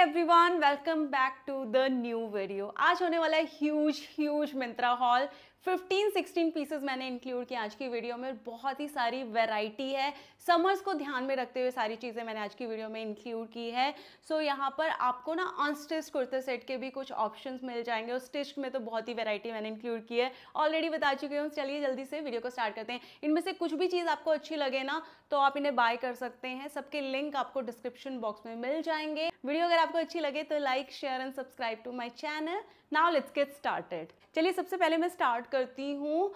every everyone welcome back to the new video आज होने वाला है huge huge Myntra haul 15 16 pieces मैंने इंक्लूड किया आज की वीडियो में बहुत ही सारी वैरायटी है समर्स को ध्यान में रखते हुए सारी चीज़ें मैंने आज की वीडियो में इंक्लूड की है सो so, यहाँ पर आपको ना अनस्टिच कुर्ते सेट के भी कुछ ऑप्शन मिल जाएंगे और स्टिच में तो बहुत ही वेरायटी मैंने इंक्लूड की है ऑलरेडी बता चुके हूँ चलिए जल्दी से वीडियो को स्टार्ट करते हैं इनमें से कुछ भी चीज़ आपको अच्छी लगे ना तो आप इन्हें बाय कर सकते हैं सबके लिंक आपको डिस्क्रिप्शन बॉक्स में मिल जाएंगे वीडियो अगर आपको अच्छी लगे तो like share and subscribe to my channel now let's get started चलिए सबसे पहले मैं स्टार्ट करती हूँ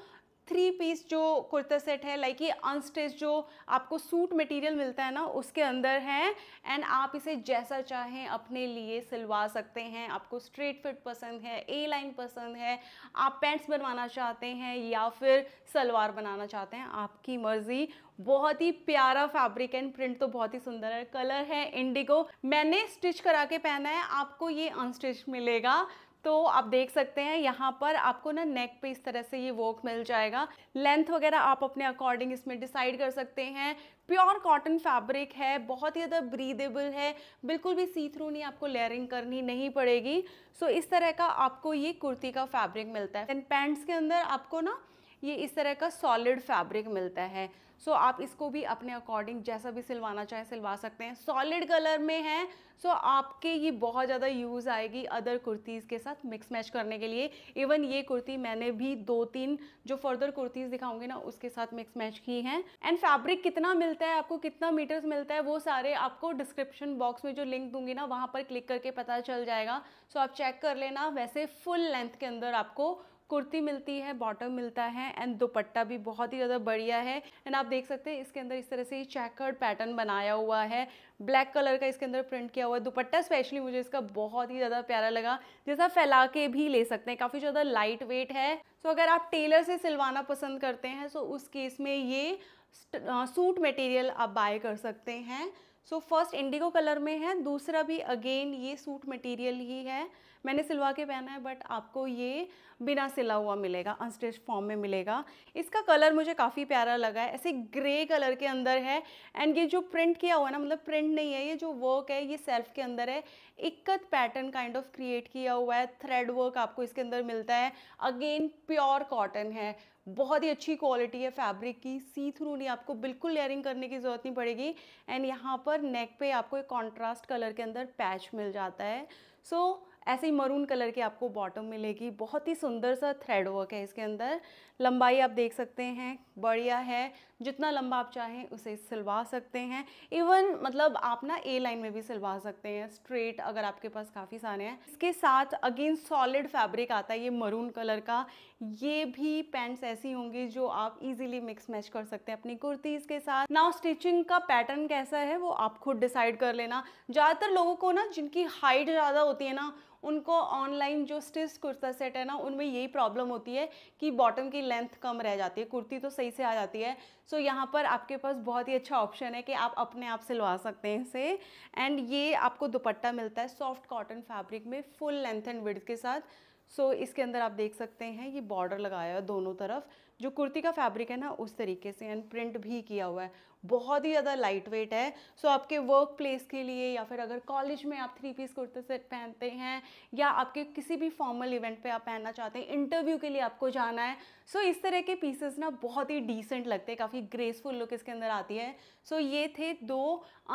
थ्री पीस जो कुर्ता सेट है लाइक ये अनस्टेज जो आपको सूट मटेरियल मिलता है ना उसके अंदर है एंड आप इसे जैसा चाहें अपने लिए सिलवा सकते हैं आपको स्ट्रेट फिट पसंद है ए लाइन पसंद है आप पैंट्स बनवाना चाहते हैं या फिर सलवार बनाना चाहते हैं आपकी मर्ज़ी बहुत ही प्यारा फैब्रिक एंड प्रिंट तो बहुत ही सुंदर है कलर है इंडिगो मैंने स्टिच करा के पहना है आपको ये अनस्टिच मिलेगा तो आप देख सकते हैं यहाँ पर आपको ना नेक पे इस तरह से ये वर्क मिल जाएगा लेंथ वगैरह आप अपने अकॉर्डिंग इसमें डिसाइड कर सकते हैं प्योर कॉटन फैब्रिक है बहुत ही ज़्यादा ब्रीदेबल है बिल्कुल भी सी थ्रू नहीं आपको लेयरिंग करनी नहीं पड़ेगी सो इस तरह का आपको ये कुर्ती का फैब्रिक मिलता है एंड पैंट्स के अंदर आपको ना ये इस तरह का सॉलिड फैब्रिक मिलता है सो so, आप इसको भी अपने अकॉर्डिंग जैसा भी सिलवाना चाहे सिलवा सकते हैं सॉलिड कलर में है सो so आपके ये बहुत ज़्यादा यूज़ आएगी अदर कुर्तीज़ के साथ मिक्स मैच करने के लिए इवन ये कुर्ती मैंने भी दो तीन जो फर्दर कुर्तीज़ दिखाऊंगी ना उसके साथ मिक्स मैच की हैं एंड फैब्रिक कितना मिलता है आपको कितना मीटर्स मिलता है वो सारे आपको डिस्क्रिप्शन बॉक्स में जो लिंक दूंगी ना वहाँ पर क्लिक करके पता चल जाएगा सो so, आप चेक कर लेना वैसे फुल लेंथ के अंदर आपको कुर्ती मिलती है बॉटम मिलता है एंड दुपट्टा भी बहुत ही ज़्यादा बढ़िया है एंड आप देख सकते हैं इसके अंदर इस तरह से चैकर्ड पैटर्न बनाया हुआ है ब्लैक कलर का इसके अंदर प्रिंट किया हुआ है दुपट्टा स्पेशली मुझे इसका बहुत ही ज़्यादा प्यारा लगा जैसा फैला के भी ले सकते हैं काफ़ी ज़्यादा लाइट वेट है सो so, अगर आप टेलर से सिलवाना पसंद करते हैं सो so उस केस में ये सूट मटेरियल आप बाय कर सकते हैं सो फर्स्ट इंडिगो कलर में है दूसरा भी अगेन ये सूट मटेरियल ही है मैंने सिलवा के पहना है बट आपको ये बिना सिला हुआ मिलेगा अनस्टिच फॉर्म में मिलेगा इसका कलर मुझे काफ़ी प्यारा लगा है ऐसे ग्रे कलर के अंदर है एंड ये जो प्रिंट किया हुआ है ना मतलब प्रिंट नहीं है ये जो वर्क है ये सेल्फ के अंदर है ikat pattern kind of create किया हुआ है थ्रेड वर्क आपको इसके अंदर मिलता है अगेन प्योर कॉटन है बहुत ही अच्छी क्वालिटी है फैब्रिक की सी थ्रू नहीं आपको बिल्कुल लेयरिंग करने की ज़रूरत नहीं पड़ेगी एंड यहाँ पर नेक पे आपको एक कॉन्ट्रास्ट कलर के अंदर पैच मिल जाता है सो so, ऐसे ही मरून कलर की आपको बॉटम मिलेगी बहुत ही सुंदर सा थ्रेड वर्क है इसके अंदर लंबाई आप देख सकते हैं बढ़िया है जितना लंबा आप चाहें उसे सिलवा सकते हैं इवन मतलब आप ना ए लाइन में भी सिलवा सकते हैं स्ट्रेट अगर आपके पास काफ़ी सारे हैं इसके साथ अगेन सॉलिड फैब्रिक आता है ये मरून कलर का ये भी पैंट्स ऐसी होंगी जो आप इजीली मिक्स मैच कर सकते हैं अपनी कुर्तीज़ के साथ नाउ स्टिचिंग का पैटर्न कैसा है वो आप खुद डिसाइड कर लेना ज़्यादातर लोगों को ना जिनकी हाइट ज़्यादा होती है ना उनको ऑनलाइन जो स्टिच कुर्ता सेट है ना उनमें यही प्रॉब्लम होती है कि बॉटम की लेंथ कम रह जाती है कुर्ती तो सही से आ जाती है सो so, यहाँ पर आपके पास बहुत ही अच्छा ऑप्शन है कि आप अपने आप सिलवा सकते हैं इसे एंड ये आपको दुपट्टा मिलता है सॉफ्ट कॉटन फैब्रिक में फुल लेंथ एंड विड्थ के साथ सो so, इसके अंदर आप देख सकते हैं ये बॉर्डर लगाया है दोनों तरफ जो कुर्ती का फैब्रिक है ना उस तरीके से एंड प्रिंट भी किया हुआ है बहुत ही ज़्यादा लाइट वेट है सो so, आपके वर्क प्लेस के लिए या फिर अगर कॉलेज में आप थ्री पीस कुर्ते सेट पहनते हैं या आपके किसी भी फॉर्मल इवेंट पे आप पहनना चाहते हैं इंटरव्यू के लिए आपको जाना है सो so, इस तरह के पीसेस ना बहुत ही डिसेंट लगते हैं काफ़ी ग्रेसफुल लुक इसके अंदर आती है सो so, ये थे दो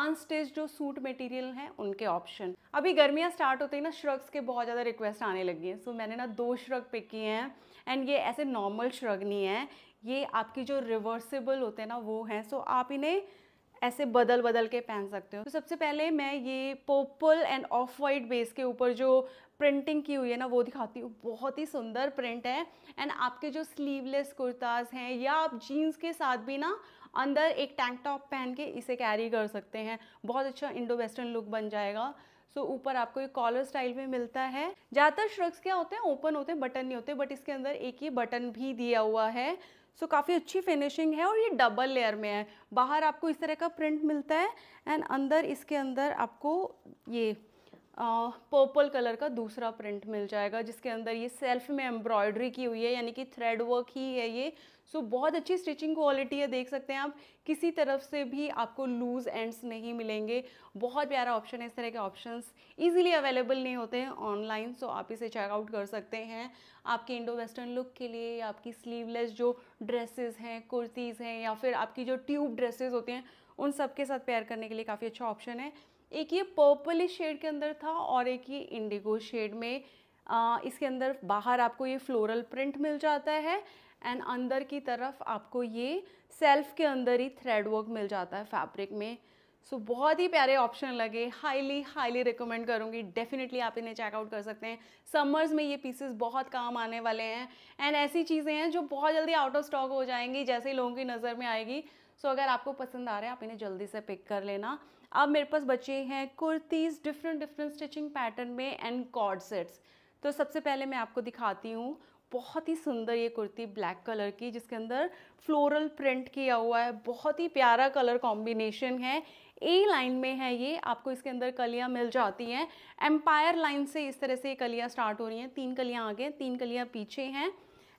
अनस्टेज जो सूट मटेरियल हैं उनके ऑप्शन अभी गर्मियाँ स्टार्ट होते ही ना श्रग्स के बहुत ज़्यादा रिक्वेस्ट आने लगी हैं सो so, मैंने ना दो श्रग पिक किए हैं एंड ये ऐसे नॉर्मल श्रग नहीं है ये आपकी जो रिवर्सिबल होते हैं ना वो हैं सो आप इन्हें ऐसे बदल बदल के पहन सकते हो तो सबसे पहले मैं ये purple and off white base के ऊपर जो प्रिंटिंग की हुई है ना वो दिखाती हूँ बहुत ही सुंदर प्रिंट है एंड आपके जो स्लीवलेस कुर्ताज हैं या आप जीन्स के साथ भी ना अंदर एक टैंक टॉप पहन के इसे कैरी कर सकते हैं बहुत अच्छा इंडो वेस्टर्न लुक बन जाएगा सो so, ऊपर आपको ये कॉलर स्टाइल में मिलता है ज़्यादातर श्रग्स क्या होते हैं ओपन होते हैं बटन नहीं होते बट इसके अंदर एक ही बटन भी दिया हुआ है सो काफ़ी अच्छी फिनिशिंग है और ये डबल लेयर में है बाहर आपको इस तरह का प्रिंट मिलता है एंड अंदर इसके अंदर आपको ये पर्पल कलर का दूसरा प्रिंट मिल जाएगा जिसके अंदर ये सेल्फ में एम्ब्रॉयडरी की हुई है यानी कि थ्रेड वर्क ही है ये सो so, बहुत अच्छी स्टिचिंग क्वालिटी है देख सकते हैं आप किसी तरफ से भी आपको लूज़ एंड्स नहीं मिलेंगे बहुत प्यारा ऑप्शन है इस तरह के ऑप्शंस इजीली अवेलेबल नहीं होते हैं ऑनलाइन सो आप इसे चेकआउट कर सकते हैं आपके इंडो वेस्टर्न लुक के लिए आपकी स्लीवलेस जो ड्रेसेस हैं कुर्तीज़ हैं या फिर आपकी जो ट्यूब ड्रेसेज होती हैं उन सब के साथ पेयर करने के लिए काफ़ी अच्छा ऑप्शन है एक ये पर्पली शेड के अंदर था और एक ये इंडिगो शेड में आ, इसके अंदर बाहर आपको ये फ्लोरल प्रिंट मिल जाता है एंड अंदर की तरफ आपको ये सेल्फ के अंदर ही थ्रेड वर्क मिल जाता है फैब्रिक में सो so, बहुत ही प्यारे ऑप्शन लगे हाईली हाईली रिकमेंड करूँगी डेफिनेटली आप इन्हें चेकआउट कर सकते हैं समर्स में ये पीसेस बहुत काम आने वाले हैं एंड ऐसी चीज़ें हैं जो बहुत जल्दी आउट ऑफ स्टॉक हो जाएंगी जैसे ही लोगों की नज़र में आएगी सो so, अगर आपको पसंद आ रहा है आप इन्हें जल्दी से पिक कर लेना अब मेरे पास बचे हैं kurtis different different stitching pattern में एंड कॉर्ड सेट्स तो सबसे पहले मैं आपको दिखाती हूँ बहुत ही सुंदर ये कुर्ती ब्लैक कलर की जिसके अंदर फ्लोरल प्रिंट किया हुआ है बहुत ही प्यारा कलर कॉम्बिनेशन है ए लाइन में है ये आपको इसके अंदर कलियाँ मिल जाती हैं एम्पायर लाइन से इस तरह से ये कलियाँ स्टार्ट हो रही हैं तीन कलियाँ आगे तीन कलियाँ पीछे हैं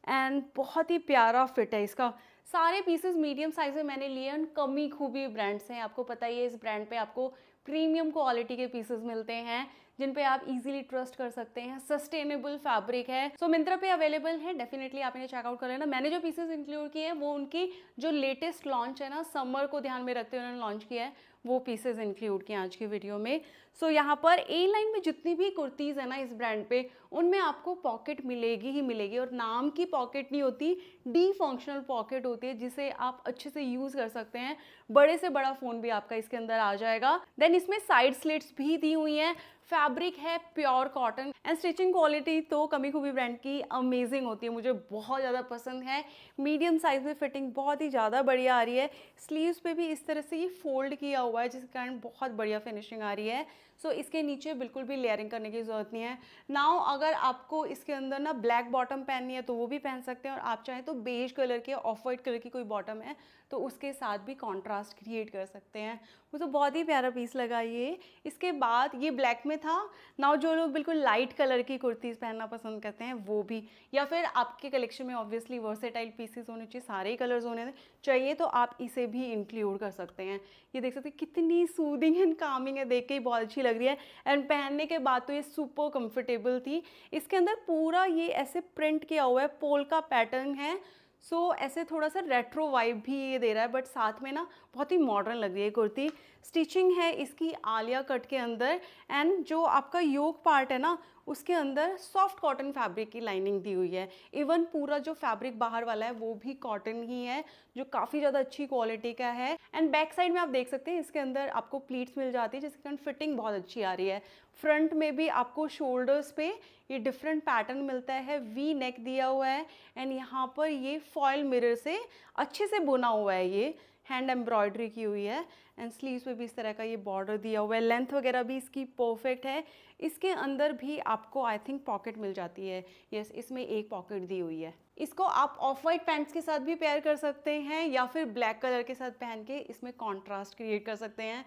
एंड बहुत ही प्यारा फिट है इसका सारे पीसेस मीडियम साइज में मैंने लिए हैं कमी खूबी ब्रांड्स हैं आपको पता ही है इस ब्रांड पे आपको प्रीमियम क्वालिटी के पीसेस मिलते हैं जिन पे आप इजीली ट्रस्ट कर सकते हैं सस्टेनेबल फैब्रिक है सो so, मिंत्रा पे अवेलेबल है डेफिनेटली आप इन्हें चेकआउट कर लेना मैंने जो पीसेस इंक्लूड किए हैं वो उनकी जो लेटेस्ट लॉन्च है ना समर को ध्यान में रखते हुए उन्होंने लॉन्च किया है वो पीसेज इंक्लूड किए आज की वीडियो में सो so, यहाँ पर ए लाइन में जितनी भी कुर्तीज़ है ना इस ब्रांड पे उनमें आपको पॉकेट मिलेगी ही मिलेगी और नाम की पॉकेट नहीं होती डी फंक्शनल पॉकेट होती है जिसे आप अच्छे से यूज़ कर सकते हैं बड़े से बड़ा फ़ोन भी आपका इसके अंदर आ जाएगा देन इसमें साइड स्लिट्स भी दी हुई हैं फैब्रिक है pure cotton and stitching quality तो कमी खूबी ब्रांड की अमेजिंग होती है मुझे बहुत ज़्यादा पसंद है मीडियम साइज़ में फिटिंग बहुत ही ज़्यादा बढ़िया आ रही है स्लीव्स पे भी इस तरह से ये फोल्ड किया हुआ हुआ है जिसके कारण बहुत बढ़िया फिनिशिंग आ रही है सो so, इसके नीचे बिल्कुल भी लेयरिंग करने की ज़रूरत नहीं है नाउ अगर आपको इसके अंदर ना ब्लैक बॉटम पहननी है तो वो भी पहन सकते हैं और आप चाहें तो बेज कलर के ऑफ वाइट कलर की कोई बॉटम है तो उसके साथ भी कॉन्ट्रास्ट क्रिएट कर सकते हैं वो तो बहुत ही प्यारा पीस लगा ये इसके बाद ये ब्लैक में था नाउ जो लोग बिल्कुल लाइट कलर की कुर्तीज़ पहनना पसंद करते हैं वो भी या फिर आपके कलेक्शन में ऑब्वियसली वर्सेटाइल पीसेज होने चाहिए सारे ही कलर्स होने चाहिए तो आप इसे भी इंक्लूड कर सकते हैं ये देख सकते हैं कितनी सूदिंग एंड कामिंग है देख के ही बहुत अच्छी लग रही है एंड पहनने के बाद तो ये सुपर कम्फर्टेबल थी इसके अंदर पूरा ये ऐसे प्रिंट किया हुआ है पोल का पैटर्न है सो so, ऐसे थोड़ा सा रेट्रो वाइब भी ये दे रहा है बट साथ में ना बहुत ही मॉडर्न लग रही है कुर्ती स्टिचिंग है इसकी आलिया कट के अंदर एंड जो आपका योग पार्ट है ना उसके अंदर सॉफ्ट कॉटन फैब्रिक की लाइनिंग दी हुई है इवन पूरा जो फैब्रिक बाहर वाला है वो भी कॉटन ही है जो काफ़ी ज़्यादा अच्छी क्वालिटी का है एंड बैक साइड में आप देख सकते हैं इसके अंदर आपको प्लीट्स मिल जाती है जिसके कारण फिटिंग बहुत अच्छी आ रही है फ्रंट में भी आपको शोल्डर्स पे ये डिफरेंट पैटर्न मिलता है वी नेक दिया हुआ है एंड यहाँ पर ये फॉयल मिरर से अच्छे से बुना हुआ है ये हैंड एम्ब्रॉयडरी की हुई है एंड स्लीव्स पे भी इस तरह का ये बॉर्डर दिया हुआ है लेंथ वगैरह भी इसकी परफेक्ट है इसके अंदर भी आपको आई थिंक पॉकेट मिल जाती है यस yes, इसमें एक पॉकेट दी हुई है इसको आप ऑफ वाइट पैंट्स के साथ भी पेयर कर सकते हैं या फिर ब्लैक कलर के साथ पहन के इसमें कॉन्ट्रास्ट क्रिएट कर सकते हैं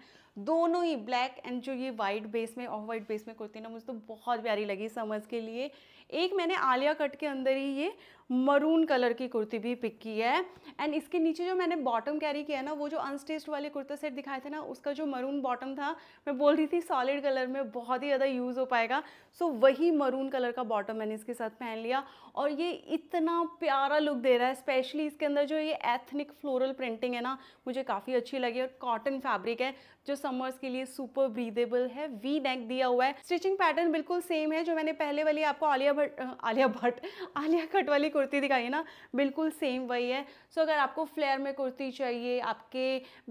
दोनों ही ब्लैक एंड जो ये वाइट बेस में ऑफ वाइट बेस में कुर्ती ना मुझे तो बहुत प्यारी लगी समझ के लिए एक मैंने आलिया कट के अंदर ही ये मरून कलर की कुर्ती भी पिक की है एंड इसके नीचे जो मैंने बॉटम कैरी किया है ना वो जो अनस्टेस्ट वाले कुर्ता सेट दिखाए थे ना उसका जो मरून बॉटम था मैं बोल रही थी सॉलिड कलर में बहुत ही ज़्यादा यूज़ हो पाएगा सो so, वही मरून कलर का बॉटम मैंने इसके साथ पहन लिया और ये इतना प्यारा लुक दे रहा है स्पेशली इसके अंदर जो ये एथनिक फ्लोरल प्रिंटिंग है ना मुझे काफ़ी अच्छी लगी और कॉटन फैब्रिक है जो समर्स के लिए सुपर ब्रीदेबल है वी नेक दिया हुआ है स्टिचिंग पैटर्न बिल्कुल सेम है जो मैंने पहले वाली आपको आलिया भट्ट आलिया भट्ट आलिया कट वाली कुर्ती दिखाई है ना बिल्कुल सेम वही है सो so, अगर आपको फ्लेयर में कुर्ती चाहिए आपके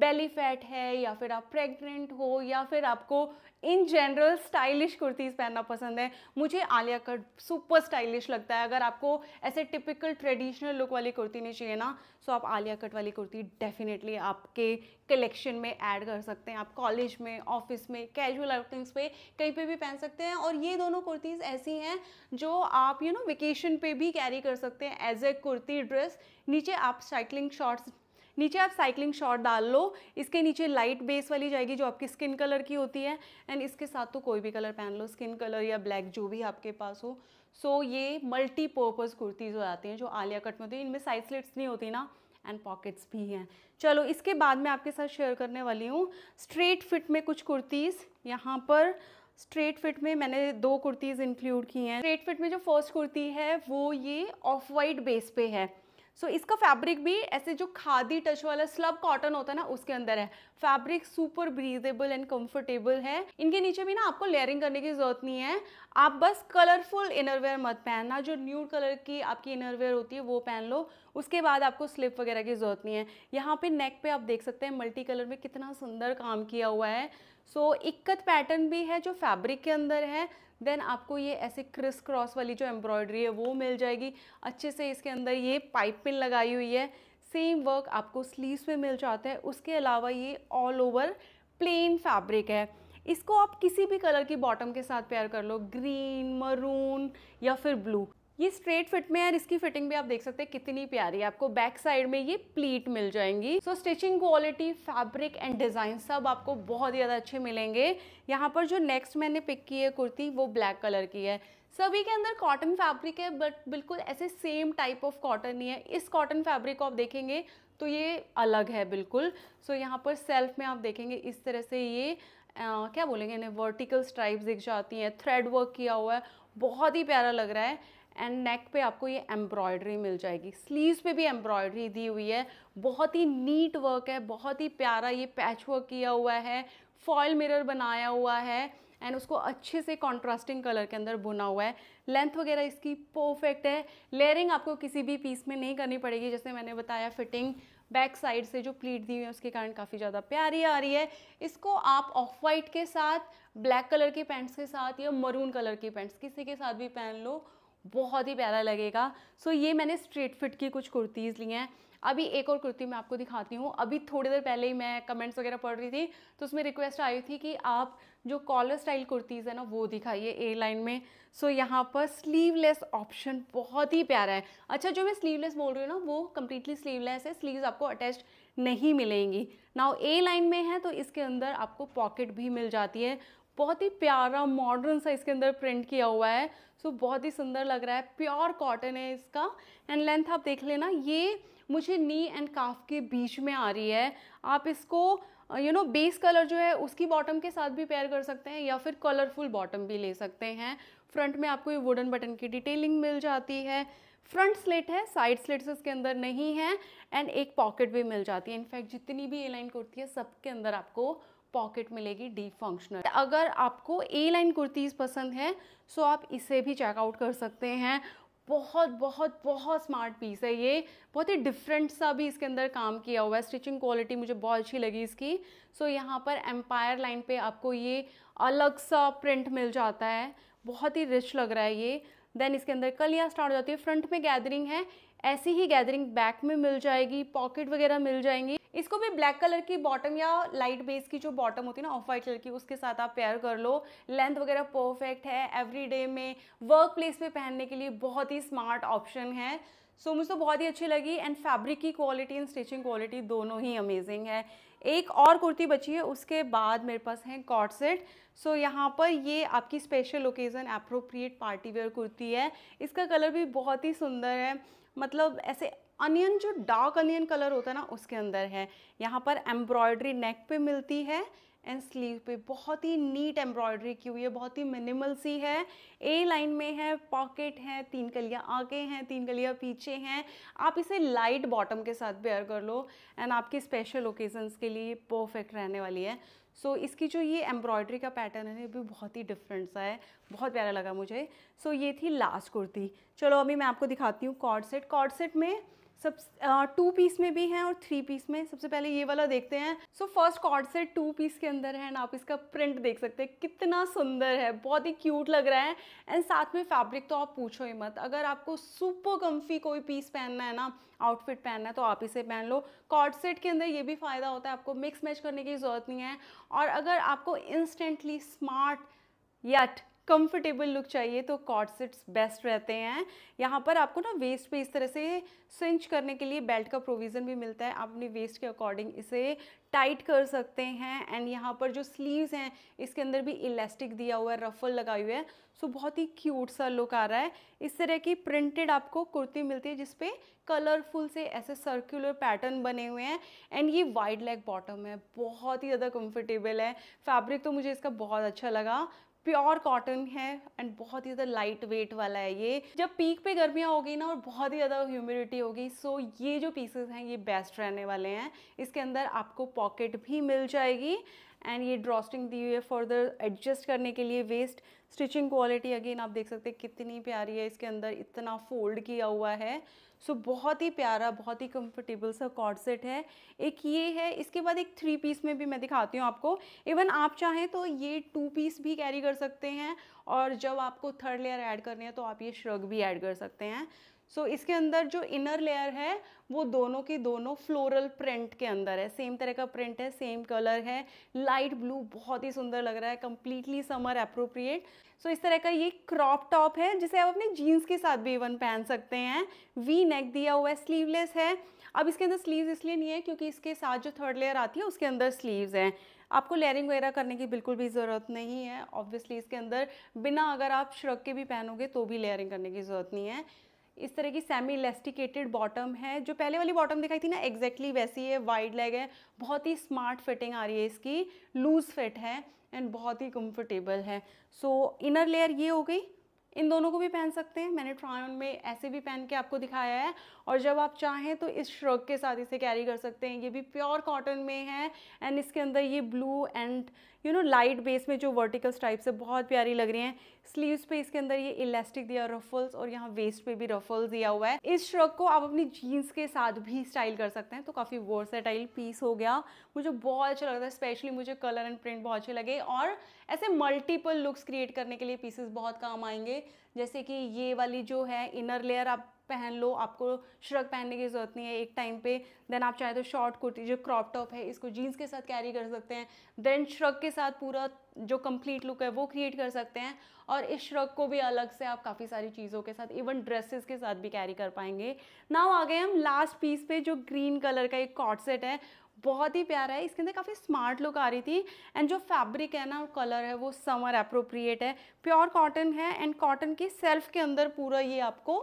बेली फैट है या फिर आप प्रेग्नेंट हो या फिर आपको इन जनरल स्टाइलिश कुर्तीज़ पहनना पसंद है मुझे आलिया कट सुपर स्टाइलिश लगता है अगर आपको ऐसे टिपिकल ट्रेडिशनल लुक वाली कुर्ती नहीं चाहिए ना सो तो आप आलिया कट वाली कुर्ती डेफिनेटली आपके कलेक्शन में ऐड कर सकते हैं आप कॉलेज में ऑफिस में कैजुअल आउटिंग्स पे कहीं पे भी पहन सकते हैं और ये दोनों कुर्तीज़ ऐसी हैं जो आप यू नो वेकेशन पे भी कैरी कर सकते हैं एज ए कुर्ती ड्रेस नीचे आप साइकिलिंग शॉर्ट्स नीचे आप साइकिलिंग शॉर्ट डाल लो इसके नीचे लाइट बेस वाली जाएगी जो आपकी स्किन कलर की होती है एंड इसके साथ तो कोई भी कलर पहन लो स्किन कलर या ब्लैक जो भी आपके पास हो सो so, ये मल्टीपर्पज़ कुर्तीज़ हो जाती हैं जो आलिया कट में होती है इनमें साइड स्लिट्स नहीं होती ना एंड पॉकेट्स भी हैं चलो इसके बाद मैं आपके साथ शेयर करने वाली हूँ स्ट्रेट फिट में कुछ कुर्तीज़ यहाँ पर स्ट्रेट फिट में मैंने दो कुर्तीज़ इंक्लूड की हैं स्ट्रेट फिट में जो फर्स्ट कुर्ती है वो ये ऑफ वाइट बेस पे है सो so, इसका फैब्रिक भी ऐसे जो खादी टच वाला स्लब कॉटन होता है ना उसके अंदर है fabric super breathable and comfortable है इनके नीचे भी ना आपको लेयरिंग करने की ज़रूरत नहीं है आप बस कलरफुल इनरवेयर मत पहनना जो न्यूड कलर की आपकी इनरवेयर होती है वो पहन लो उसके बाद आपको स्लिप वगैरह की ज़रूरत नहीं है यहाँ पे नेक पे आप देख सकते हैं मल्टी कलर में कितना सुंदर काम किया हुआ है सो so, इक्कत पैटर्न भी है जो फैब्रिक के अंदर है देन आपको ये ऐसे क्रिस क्रॉस वाली जो एम्ब्रॉयडरी है वो मिल जाएगी अच्छे से इसके अंदर ये पाइप पिन लगाई हुई है सेम वर्क आपको स्लीव्स में मिल जाता है उसके अलावा ये ऑल ओवर प्लेन फैब्रिक है इसको आप किसी भी कलर की बॉटम के साथ पेयर कर लो ग्रीन मरून या फिर ब्लू ये स्ट्रेट फिट में है और इसकी फिटिंग भी आप देख सकते हैं कितनी प्यारी है आपको बैक साइड में ये प्लीट मिल जाएंगी so stitching quality fabric and design सब आपको बहुत ज़्यादा अच्छे मिलेंगे यहाँ पर जो नेक्स्ट मैंने पिक की है कुर्ती वो ब्लैक कलर की है सभी के अंदर कॉटन फैब्रिक है बट बिल्कुल ऐसे सेम टाइप ऑफ कॉटन नहीं है इस कॉटन फैब्रिक को आप देखेंगे तो ये अलग है बिल्कुल सो so, यहाँ पर सेल्फ में आप देखेंगे इस तरह से ये आ, क्या बोलेंगे इन्हें वर्टिकल स्ट्राइप्स दिख जाती हैं थ्रेड वर्क किया हुआ है बहुत ही प्यारा लग रहा है एंड नेक पे आपको ये एम्ब्रॉयडरी मिल जाएगी स्लीव्स पे भी एम्ब्रॉयडरी दी हुई है बहुत ही नीट वर्क है बहुत ही प्यारा ये पैच वर्क किया हुआ है फॉयल मिरर बनाया हुआ है एंड उसको अच्छे से कॉन्ट्रास्टिंग कलर के अंदर बुना हुआ है लेंथ वगैरह इसकी परफेक्ट है लेयरिंग आपको किसी भी पीस में नहीं करनी पड़ेगी जैसे मैंने बताया फिटिंग बैक साइड से जो प्लीट दी हुई है उसके कारण काफ़ी ज़्यादा प्यारी आ रही है इसको आप ऑफ वाइट के साथ ब्लैक कलर के पैंट्स के साथ या मरून कलर की पैंट्स किसी के साथ भी पहन लो बहुत ही प्यारा लगेगा सो ये मैंने स्ट्रेट फिट की कुछ कुर्तीज़ ली हैं अभी एक और कुर्ती मैं आपको दिखाती हूँ अभी थोड़ी देर पहले ही मैं कमेंट्स वगैरह पढ़ रही थी तो उसमें रिक्वेस्ट आई थी कि आप जो कॉलर स्टाइल कुर्तीज़ है ना वो दिखाइए ए लाइन में सो so, यहाँ पर स्लीवलेस ऑप्शन बहुत ही प्यारा है अच्छा जो मैं स्लीवलेस बोल रही हूँ ना वो कम्प्लीटली स्लीवलेस है स्लीव आपको अटैच नहीं मिलेंगी नाउ ए लाइन में है तो इसके अंदर आपको पॉकेट भी मिल जाती है बहुत ही प्यारा मॉडर्न सा इसके अंदर प्रिंट किया हुआ है सो so, बहुत ही सुंदर लग रहा है प्योर कॉटन है इसका एंड लेंथ आप देख लेना ये मुझे नी एंड काफ के बीच में आ रही है आप इसको यू नो बेस कलर जो है उसकी बॉटम के साथ भी पेयर कर सकते हैं या फिर कलरफुल बॉटम भी ले सकते हैं फ्रंट में आपको ये वुडन बटन की डिटेलिंग मिल जाती है फ्रंट स्लेट है साइड स्लेट्स इसके अंदर नहीं है एंड एक पॉकेट भी मिल जाती है इनफैक्ट जितनी भी ए लाइन कुर्ती है सबके अंदर आपको पॉकेट मिलेगी डीप फंक्शनल अगर आपको ए लाइन कुर्तीज़ पसंद है सो आप इसे भी चेकआउट कर सकते हैं बहुत बहुत बहुत स्मार्ट पीस है ये बहुत ही डिफरेंट सा भी इसके अंदर काम किया हुआ है स्टिचिंग क्वालिटी मुझे बहुत अच्छी लगी इसकी सो so, यहाँ पर एम्पायर लाइन पे आपको ये अलग सा प्रिंट मिल जाता है बहुत ही रिच लग रहा है ये देन इसके अंदर कलियाँ स्टार्ट हो जाती है फ्रंट में गैदरिंग है ऐसी ही गैदरिंग बैक में मिल जाएगी पॉकेट वगैरह मिल जाएंगी इसको भी ब्लैक कलर की बॉटम या लाइट बेस की जो बॉटम होती है ना ऑफ वाइट कलर की उसके साथ आप पेयर कर लो लेंथ वगैरह परफेक्ट है एवरीडे में वर्क प्लेस में पहनने के लिए बहुत ही स्मार्ट ऑप्शन है सो so, मुझे तो बहुत ही अच्छी लगी एंड फैब्रिक की क्वालिटी एंड स्टिचिंग क्वालिटी दोनों ही अमेजिंग है एक और कुर्ती बची है उसके बाद मेरे पास है कॉट सेट सो यहाँ पर ये आपकी special occasion appropriate party wear kurti है इसका कलर भी बहुत ही सुंदर है मतलब ऐसे अनियन जो डार्क अनियन कलर होता है ना उसके अंदर है यहाँ पर एम्ब्रॉयडरी नेक पे मिलती है एंड स्लीव पे बहुत ही नीट एम्ब्रॉयडरी की हुई है बहुत ही मिनिमल सी है ए लाइन में है पॉकेट है तीन कलियाँ आगे हैं तीन कलियाँ पीछे हैं आप इसे लाइट बॉटम के साथ बेयर कर लो एंड आपके स्पेशल ओकेजन्स के लिए परफेक्ट रहने वाली है सो so, इसकी जो ये एम्ब्रॉयडरी का पैटर्न है ये भी बहुत ही डिफरेंट सा है बहुत प्यारा लगा मुझे सो so, ये थी लास्ट कुर्ती चलो अभी मैं आपको दिखाती हूँ कॉर्ड सेट कॉर्ड सेट में सब टू पीस में भी हैं और थ्री पीस में सबसे पहले ये वाला देखते हैं सो फर्स्ट कॉर्ड से टू पीस के अंदर है ना आप इसका प्रिंट देख सकते हैं कितना सुंदर है बहुत ही क्यूट लग रहा है एंड साथ में फैब्रिक तो आप पूछो ही मत अगर आपको सुपर कम्फी कोई पीस पहनना है ना आउटफिट पहनना है तो आप इसे पहन लो कॉर्ड सेट के अंदर ये भी फ़ायदा होता है आपको मिक्स मैच करने की ज़रूरत नहीं है और अगर आपको instantly smart yet comfortable look चाहिए तो कॉटसेट्स बेस्ट रहते हैं यहाँ पर आपको ना वेस्ट पे इस तरह से सिंच करने के लिए बेल्ट का प्रोविज़न भी मिलता है आप अपनी वेस्ट के अकॉर्डिंग इसे टाइट कर सकते हैं एंड यहाँ पर जो स्लीव्स हैं इसके अंदर भी इलास्टिक दिया हुआ है रफल लगाई हुई है सो बहुत ही क्यूट सा लुक आ रहा है इस तरह की प्रिंटेड आपको कुर्ती मिलती है जिसपे कलरफुल से ऐसे सर्कुलर पैटर्न बने हुए हैं एंड ये वाइड लेग बॉटम है बहुत ही ज़्यादा कंफर्टेबल है फैब्रिक तो मुझे इसका बहुत अच्छा लगा प्योर कॉटन है एंड बहुत ही ज़्यादा लाइट वेट वाला है ये जब पीक पे गर्मियाँ होगी ना और बहुत ही ज़्यादा ह्यूमिडिटी होगी सो ये जो पीसेस हैं ये बेस्ट रहने वाले हैं इसके अंदर आपको पॉकेट भी मिल जाएगी एंड ये ड्रॉस्टिंग दी हुई है फर्दर एडजस्ट करने के लिए वेस्ट स्टिचिंग क्वालिटी अगेन आप देख सकते हैं कितनी प्यारी है इसके अंदर इतना फोल्ड किया हुआ है सो so, बहुत ही प्यारा बहुत ही कंफर्टेबल सा कॉर्ड सेट है एक ये है इसके बाद एक थ्री पीस में भी मैं दिखाती हूँ आपको इवन आप चाहें तो ये टू पीस भी कैरी कर सकते हैं और जब आपको थर्ड लेयर ऐड करनी है तो आप ये श्रग भी ऐड कर सकते हैं सो so, इसके अंदर जो इनर लेयर है वो दोनों के दोनों फ्लोरल प्रिंट के अंदर है सेम तरह का प्रिंट है सेम कलर है लाइट ब्लू बहुत ही सुंदर लग रहा है कम्प्लीटली समर अप्रोप्रिएट सो इस तरह का ये क्रॉप टॉप है जिसे आप अपने जीन्स के साथ भी इवन पहन सकते हैं वी नेक दिया हुआ है स्लीवलेस है अब इसके अंदर स्लीव्स इसलिए नहीं है क्योंकि इसके साथ जो थर्ड लेयर आती है उसके अंदर स्लीव्स हैं आपको लेयरिंग वगैरह करने की बिल्कुल भी ज़रूरत नहीं है ऑब्वियसली इसके अंदर बिना अगर आप श्रक के भी पहनोगे तो भी लेयरिंग करने की ज़रूरत नहीं है इस तरह की सेमी इलेस्टिकेटेड बॉटम है जो पहले वाली बॉटम दिखाई थी ना एग्जैक्टली वैसी है वाइड लेग है बहुत ही स्मार्ट फिटिंग आ रही है इसकी लूज़ फिट है एंड बहुत ही कंफर्टेबल है सो इनर लेयर ये हो गई इन दोनों को भी पहन सकते हैं मैंने ट्राई ऑन में ऐसे भी पहन के आपको दिखाया है और जब आप चाहें तो इस श्रग के साथ इसे कैरी कर सकते हैं ये भी प्योर कॉटन में है एंड इसके अंदर ये blue and you know light base में जो वर्टिकल स्ट्राइप्स है बहुत प्यारी लग रही हैं स्लीव्स पे इसके अंदर ये इलास्टिक दिया रफल्स और यहाँ वेस्ट पे भी रफल्स दिया हुआ है इस श्रक को आप अपनी जीन्स के साथ भी स्टाइल कर सकते हैं तो काफ़ी वर्सेटाइल पीस हो गया मुझे बहुत अच्छा लगता है स्पेशली मुझे कलर एंड प्रिंट बहुत अच्छे लगे और ऐसे मल्टीपल लुक्स क्रिएट करने के लिए पीसेस बहुत काम आएंगे जैसे कि ये वाली जो है इनर लेयर आप पहन लो आपको श्रग पहनने की ज़रूरत नहीं है एक टाइम पे देन आप चाहे तो शॉर्ट कुर्ती जो क्रॉप टॉप है इसको जीन्स के साथ कैरी कर सकते हैं देन श्रग के साथ पूरा जो कंप्लीट लुक है वो क्रिएट कर सकते हैं और इस श्रग को भी अलग से आप काफ़ी सारी चीज़ों के साथ इवन ड्रेसेस के साथ भी कैरी कर पाएंगे नाउ आ गए हम लास्ट पीस पे जो ग्रीन कलर का एक कॉट सेट है बहुत ही प्यारा है इसके अंदर काफ़ी स्मार्ट लुक आ रही थी एंड जो फैब्रिक है ना और कलर है वो समर अप्रोप्रिएट है प्योर कॉटन है एंड कॉटन के सेल्फ के अंदर पूरा ये आपको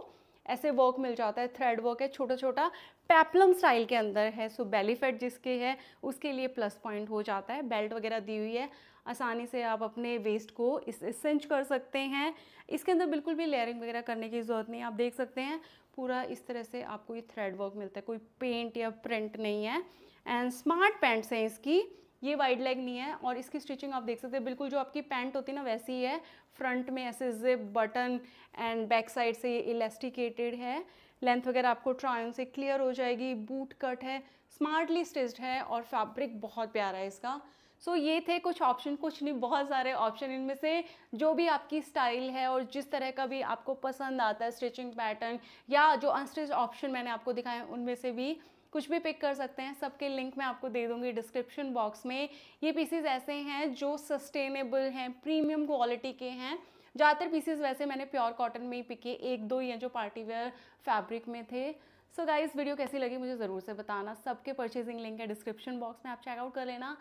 ऐसे वर्क मिल जाता है थ्रेड वर्क है छोटा छोटा पैपलम स्टाइल के अंदर है सो बेली फेट जिसके है उसके लिए प्लस पॉइंट हो जाता है बेल्ट वगैरह दी हुई है आसानी से आप अपने वेस्ट को इस सेंच कर सकते हैं इसके अंदर बिल्कुल भी लेयरिंग वगैरह करने की ज़रूरत नहीं आप देख सकते हैं पूरा इस तरह से आपको ये थ्रेड वर्क मिलता है कोई पेंट या प्रिंट नहीं है एंड स्मार्ट पैंट्स हैं इसकी ये वाइड लेग नहीं है और इसकी स्टिचिंग आप देख सकते हैं बिल्कुल जो आपकी पैंट होती है ना वैसी ही है फ्रंट में ऐसे zip button and back side से ये इलास्टिकेटेड है लेंथ वगैरह आपको ट्रायन से क्लियर हो जाएगी बूट कट है स्मार्टली स्टिच्ड है और फैब्रिक बहुत प्यारा है इसका सो so, ये थे कुछ ऑप्शन कुछ नहीं बहुत सारे ऑप्शन इनमें से जो भी आपकी स्टाइल है और जिस तरह का भी आपको पसंद आता है स्टिचिंग पैटर्न या जो अनस्टिच ऑप्शन मैंने आपको दिखाए उनमें से भी कुछ भी पिक कर सकते हैं सबके लिंक मैं आपको दे दूंगी डिस्क्रिप्शन बॉक्स में ये पीसीज ऐसे हैं जो सस्टेनेबल हैं प्रीमियम क्वालिटी के हैं ज़्यादातर पीसीज वैसे मैंने प्योर कॉटन में ही पिके एक दो या जो पार्टी वेयर फैब्रिक में थे सो so गाइस वीडियो कैसी लगी मुझे ज़रूर से बताना सबके परचेजिंग लिंक है डिस्क्रिप्शन बॉक्स में आप चेकआउट कर लेना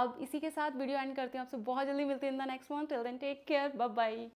अब इसी के साथ वीडियो एंड करती हूँ आपसे बहुत जल्दी मिलती है in the next one till then take care bye bye